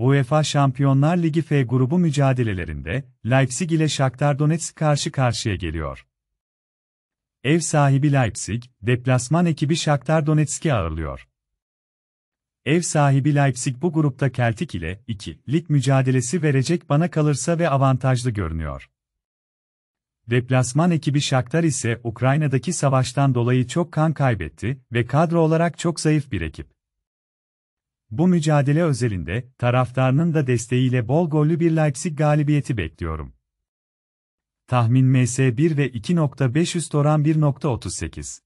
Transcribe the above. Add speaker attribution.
Speaker 1: UEFA Şampiyonlar Ligi F grubu mücadelelerinde Leipzig ile Shakhtar Donetsk karşı karşıya geliyor. Ev sahibi Leipzig, deplasman ekibi Shakhtar Donetsk'i ağırlıyor. Ev sahibi Leipzig bu grupta Celtic ile 2 lig mücadelesi verecek bana kalırsa ve avantajlı görünüyor. Deplasman ekibi Shakhtar ise Ukrayna'daki savaştan dolayı çok kan kaybetti ve kadro olarak çok zayıf bir ekip. Bu mücadele özelinde, taraftarının da desteğiyle bol gollü bir Leipzig galibiyeti bekliyorum. Tahmin MS1 ve 2.5 üst oran 1.38